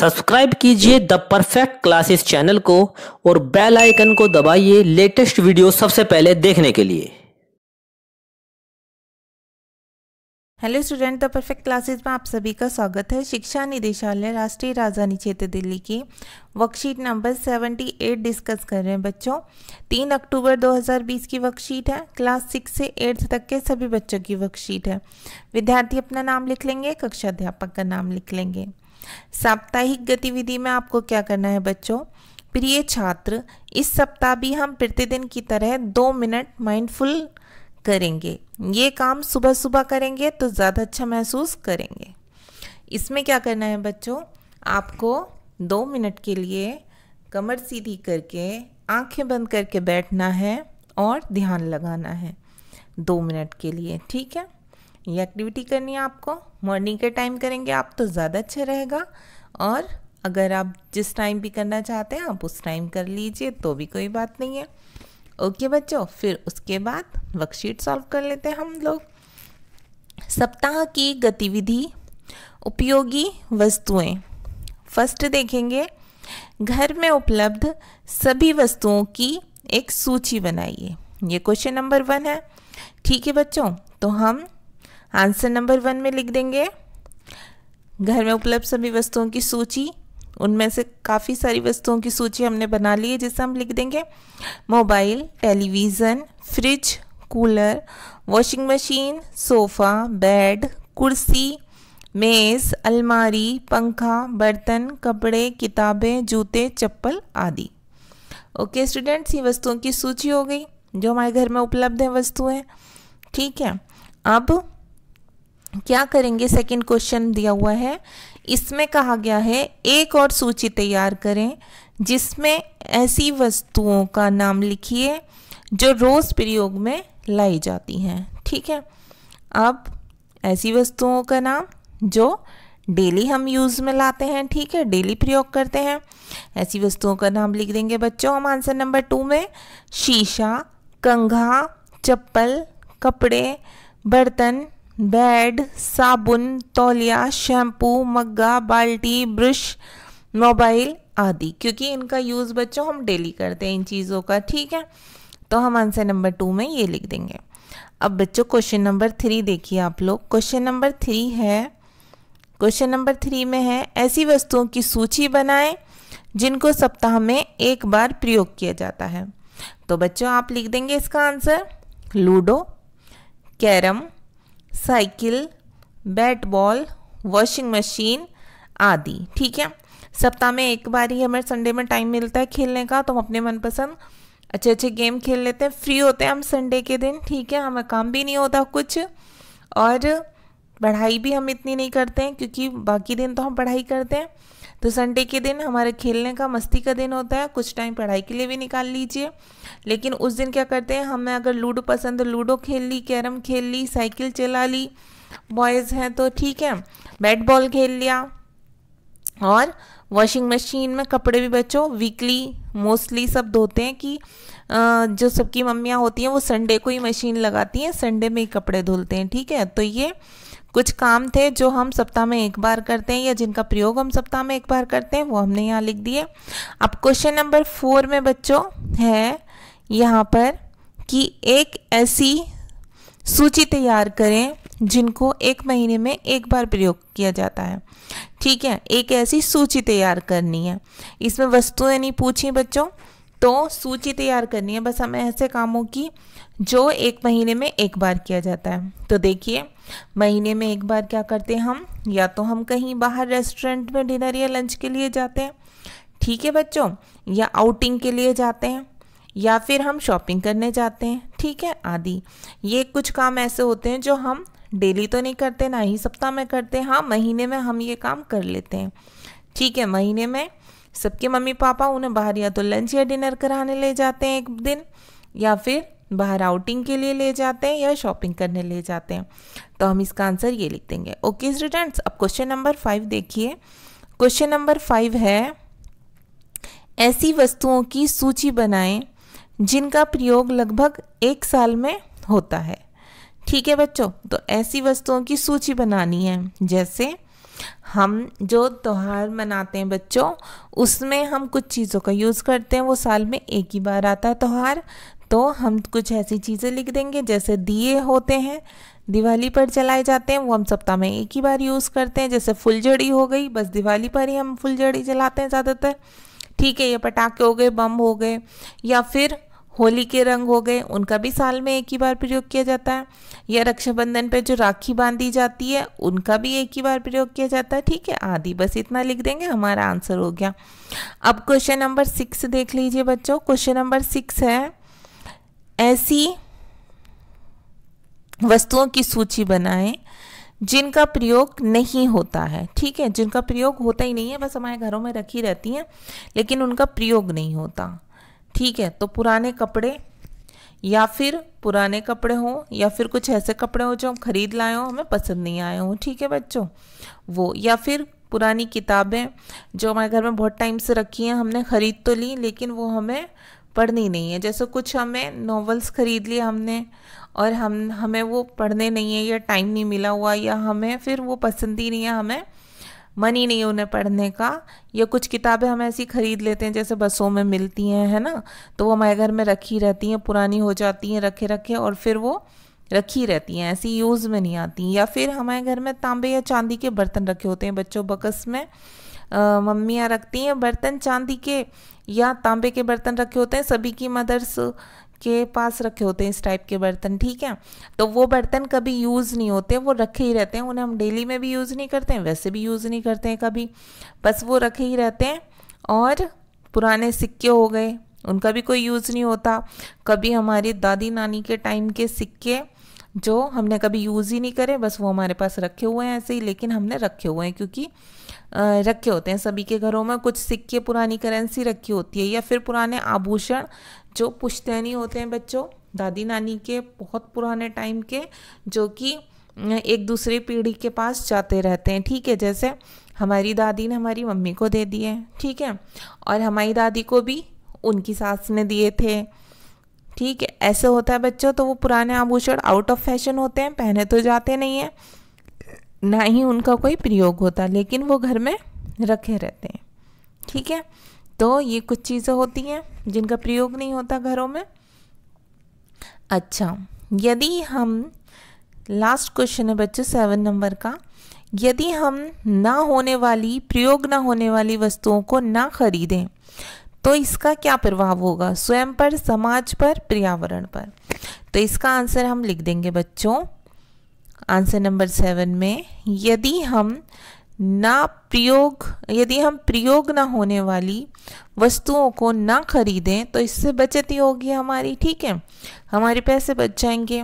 subscribe कीजिए the perfect classes channel को और बेल आइकन को दबाइए लेटेस्ट वीडियो सबसे पहले देखने के लिए hello student the perfect classes में आप सभी का स्वागत है शिक्षा निदेशालय राष्ट्रीय राजधानी क्षेत्र दिल्ली की वर्कशीट नंबर 78 डिस्कस कर रहे हैं बच्चों 3 अक्टूबर 2020 की वर्कशीट है क्लास 6 से 8 तक के सभी बच्चों की वर्कशीट है विद्यार्थी अपना नाम लिख लेंगे कक्षा अध्यापक का नाम लिख लेंगे साप्ताहिक गतिविधि में आपको क्या करना है बच्चों प्रिय छात्र इस सप्ताह भी हम प्रतिदिन की तरह दो मिनट माइंडफुल करेंगे ये काम सुबह सुबह करेंगे तो ज़्यादा अच्छा महसूस करेंगे इसमें क्या करना है बच्चों आपको दो मिनट के लिए कमर सीधी करके आंखें बंद करके बैठना है और ध्यान लगाना है दो मिनट के लिए ठीक है ये एक्टिविटी करनी है आपको मॉर्निंग के टाइम करेंगे आप तो ज़्यादा अच्छा रहेगा और अगर आप जिस टाइम भी करना चाहते हैं आप उस टाइम कर लीजिए तो भी कोई बात नहीं है ओके बच्चों फिर उसके बाद वर्कशीट सॉल्व कर लेते हैं हम लोग सप्ताह की गतिविधि उपयोगी वस्तुएं फर्स्ट देखेंगे घर में उपलब्ध सभी वस्तुओं की एक सूची बनाइए ये क्वेश्चन नंबर वन है ठीक है बच्चों तो हम आंसर नंबर वन में लिख देंगे घर में उपलब्ध सभी वस्तुओं की सूची उनमें से काफ़ी सारी वस्तुओं की सूची हमने बना ली है जिसे हम लिख देंगे mobile television fridge cooler washing machine sofa bed कुर्सी मेज़ अलमारी पंखा बर्तन कपड़े किताबें जूते चप्पल आदि ओके स्टूडेंट्स ये वस्तुओं की सूची हो गई जो हमारे घर में उपलब्ध है वस्तुएं ठीक है अब क्या करेंगे सेकंड क्वेश्चन दिया हुआ है इसमें कहा गया है एक और सूची तैयार करें जिसमें ऐसी वस्तुओं का नाम लिखिए जो रोज़ प्रयोग में लाई जाती हैं ठीक है अब ऐसी वस्तुओं का नाम जो डेली हम यूज़ में लाते हैं ठीक है डेली प्रयोग करते हैं ऐसी वस्तुओं का नाम लिख देंगे बच्चों हम आंसर नंबर टू में शीशा कंघा चप्पल कपड़े बर्तन बेड साबुन तौलिया शैम्पू मग्गा बाल्टी ब्रश मोबाइल आदि क्योंकि इनका यूज़ बच्चों हम डेली करते हैं इन चीज़ों का ठीक है तो हम आंसर नंबर टू में ये लिख देंगे अब बच्चों क्वेश्चन नंबर थ्री देखिए आप लोग क्वेश्चन नंबर थ्री है क्वेश्चन नंबर थ्री में है ऐसी वस्तुओं की सूची बनाएं जिनको सप्ताह में एक बार प्रयोग किया जाता है तो बच्चों आप लिख देंगे इसका answer ludo carrom cycle bat ball washing machine आदि ठीक है सप्ताह में एक बार ही हमें संडे में टाइम मिलता है खेलने का तो हम अपने मनपसंद अच्छे अच्छे गेम खेल लेते हैं फ्री होते हैं हम संडे के दिन ठीक है हमें काम भी नहीं होता कुछ और पढ़ाई भी हम इतनी नहीं करते हैं क्योंकि बाकी दिन तो हम पढ़ाई करते हैं तो संडे के दिन हमारे खेलने का मस्ती का दिन होता है कुछ टाइम पढ़ाई के लिए भी निकाल लीजिए लेकिन उस दिन क्या करते हैं हमें अगर लूडो पसंद है लूडो खेल ली कैरम खेल ली साइकिल चला ली बॉयज़ हैं तो ठीक है बैट बॉल खेल लिया और वॉशिंग मशीन में कपड़े भी बचो वीकली मोस्टली सब धोते हैं कि जो सबकी मम्मियाँ होती हैं वो संडे को ही मशीन लगाती हैं संडे में ही कपड़े धुलते हैं ठीक है तो ये कुछ काम थे जो हम सप्ताह में एक बार करते हैं या जिनका प्रयोग हम सप्ताह में एक बार करते हैं वो हमने यहाँ लिख दिए अब क्वेश्चन नंबर फोर में बच्चों है यहाँ पर कि एक ऐसी सूची तैयार करें जिनको एक महीने में एक बार प्रयोग किया जाता है ठीक है एक ऐसी सूची तैयार करनी है इसमें वस्तुएं नहीं पूछी बच्चों तो सूची तैयार करनी है बस हमें ऐसे कामों की जो एक महीने में एक बार किया जाता है तो देखिए महीने में एक बार क्या करते हैं हम या तो हम कहीं बाहर रेस्टोरेंट में डिनर या लंच के लिए जाते हैं ठीक है बच्चों या आउटिंग के लिए जाते हैं या फिर हम शॉपिंग करने जाते हैं ठीक है आदि ये कुछ काम ऐसे होते हैं जो हम डेली तो नहीं करते ना ही सप्ताह में करते हैं हाँ महीने में हम ये काम कर लेते हैं ठीक है महीने में सबके मम्मी पापा उन्हें बाहर या तो लंच या डिनर कराने ले जाते हैं एक दिन या फिर बाहर आउटिंग के लिए ले जाते हैं या शॉपिंग करने ले जाते हैं तो हम इसका आंसर ये लिख देंगे ओके स्टूडेंट्स अब क्वेश्चन नंबर फाइव देखिए क्वेश्चन नंबर फाइव है ऐसी वस्तुओं की सूची बनाएं जिनका प्रयोग लगभग एक साल में होता है ठीक है बच्चों तो ऐसी वस्तुओं की सूची बनानी है जैसे हम जो त्यौहार मनाते हैं बच्चों उसमें हम कुछ चीज़ों का यूज़ करते हैं वो साल में एक ही बार आता है त्यौहार तो हम कुछ ऐसी चीज़ें लिख देंगे जैसे दिए होते हैं दिवाली पर चलाए जाते हैं वो हम सप्ताह में एक ही बार यूज़ करते हैं जैसे फुलझड़ी हो गई बस दिवाली पर ही हम फुलझड़ी जलाते हैं ज़्यादातर ठीक है ये पटाखे हो गए बम हो गए या फिर होली के रंग हो गए उनका भी साल में एक ही बार प्रयोग किया जाता है या रक्षाबंधन पे जो राखी बांधी जाती है उनका भी एक ही बार प्रयोग किया जाता है ठीक है आदि बस इतना लिख देंगे हमारा आंसर हो गया अब क्वेश्चन नंबर सिक्स देख लीजिए बच्चों क्वेश्चन नंबर सिक्स है ऐसी वस्तुओं की सूची बनाएं जिनका प्रयोग नहीं होता है ठीक है जिनका प्रयोग होता ही नहीं है बस हमारे घरों में रखी रहती हैं लेकिन उनका प्रयोग नहीं होता ठीक है तो पुराने कपड़े या फिर पुराने कपड़े हों या फिर कुछ ऐसे कपड़े हों जो हम खरीद लाए हों हमें पसंद नहीं आए हों ठीक है बच्चों वो या फिर पुरानी किताबें जो हमारे घर में बहुत टाइम से रखी हैं हमने ख़रीद तो ली लेकिन वो हमें पढ़नी नहीं है जैसे कुछ हमें नॉवेल्स ख़रीद लिए हमने और हम हमें वो पढ़ने नहीं है या टाइम नहीं मिला हुआ या हमें फिर वो पसंद ही नहीं है हमें मन ही नहीं उन्हें पढ़ने का या कुछ किताबें हम ऐसी ख़रीद लेते हैं जैसे बसों में मिलती हैं है ना तो वो हमारे घर में रखी रहती हैं पुरानी हो जाती हैं रखे रखे और फिर वो रखी रहती हैं ऐसी यूज़ में नहीं आती या फिर हमारे घर में तांबे या चांदी के बर्तन रखे होते हैं बच्चों बकस में मम्मियाँ रखती हैं बर्तन चांदी के या तांबे के बर्तन रखे होते हैं सभी की मदर्स के पास रखे होते हैं इस टाइप के बर्तन ठीक है तो वो बर्तन कभी यूज़ नहीं होते वो रखे ही रहते हैं उन्हें हम डेली में भी यूज़ नहीं करते हैं वैसे भी यूज़ नहीं करते हैं कभी बस वो रखे ही रहते हैं और पुराने सिक्के हो गए उनका भी कोई यूज़ नहीं होता कभी हमारी दादी नानी के टाइम के सिक्के जो हमने कभी यूज़ ही नहीं करे बस वो हमारे पास रखे हुए हैं ऐसे ही लेकिन हमने रखे हुए हैं क्योंकि रखे होते हैं सभी के घरों में कुछ सिक्के पुरानी करेंसी रखी होती है या फिर पुराने आभूषण जो पुश्तैनी होते हैं बच्चों दादी नानी के बहुत पुराने टाइम के जो कि एक दूसरी पीढ़ी के पास जाते रहते हैं ठीक है जैसे हमारी दादी ने हमारी मम्मी को दे दिए ठीक है और हमारी दादी को भी उनकी सास ने दिए थे ठीक है ऐसे होता है बच्चों तो वो पुराने आभूषण आउट ऑफ फैशन होते हैं पहने तो जाते नहीं हैं ना ही उनका कोई प्रयोग होता लेकिन वो घर में रखे रहते हैं ठीक है तो ये कुछ चीज़ें होती हैं जिनका प्रयोग नहीं होता घरों में अच्छा यदि हम लास्ट क्वेश्चन है बच्चों सेवन नंबर का यदि हम ना होने वाली प्रयोग ना होने वाली वस्तुओं को ना खरीदें तो इसका क्या प्रभाव होगा स्वयं पर समाज पर पर्यावरण पर तो इसका आंसर हम लिख देंगे बच्चों आंसर नंबर सेवन में यदि हम ना प्रयोग यदि हम प्रयोग ना होने वाली वस्तुओं को ना खरीदें तो इससे बचत ही होगी हमारी ठीक है हमारे पैसे बच जाएंगे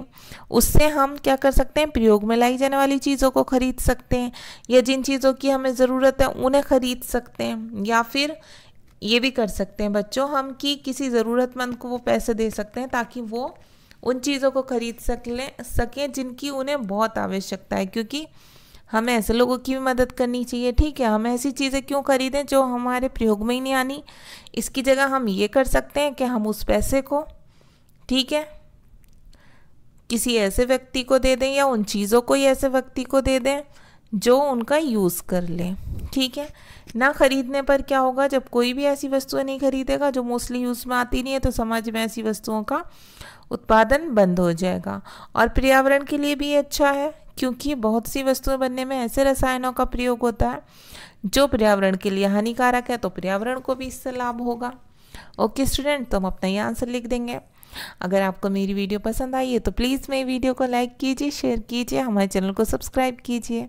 उससे हम क्या कर सकते हैं प्रयोग में लाई जाने वाली चीज़ों को खरीद सकते हैं या जिन चीज़ों की हमें ज़रूरत है उन्हें खरीद सकते हैं या फिर ये भी कर सकते हैं बच्चों हम कि किसी ज़रूरतमंद को वो पैसे दे सकते हैं ताकि वो उन चीज़ों को खरीद सक लें सकें जिनकी उन्हें बहुत आवश्यकता है क्योंकि हमें ऐसे लोगों की भी मदद करनी चाहिए ठीक है हम ऐसी चीज़ें क्यों खरीदें जो हमारे प्रयोग में ही नहीं आनी इसकी जगह हम ये कर सकते हैं कि हम उस पैसे को ठीक है किसी ऐसे व्यक्ति को दे दें या उन चीज़ों को ही ऐसे व्यक्ति को दे दें जो उनका यूज़ कर ले ठीक है ना खरीदने पर क्या होगा जब कोई भी ऐसी वस्तुएं नहीं खरीदेगा जो मोस्टली यूज़ में आती नहीं है तो समाज में ऐसी वस्तुओं का उत्पादन बंद हो जाएगा और पर्यावरण के लिए भी अच्छा है क्योंकि बहुत सी वस्तुएं बनने में ऐसे रसायनों का प्रयोग होता है जो पर्यावरण के लिए हानिकारक है तो पर्यावरण को भी इससे लाभ होगा ओके स्टूडेंट तो हम अपना ये आंसर लिख देंगे अगर आपको मेरी वीडियो पसंद आई है तो प्लीज़ मेरी वीडियो को लाइक कीजिए शेयर कीजिए हमारे चैनल को सब्सक्राइब कीजिए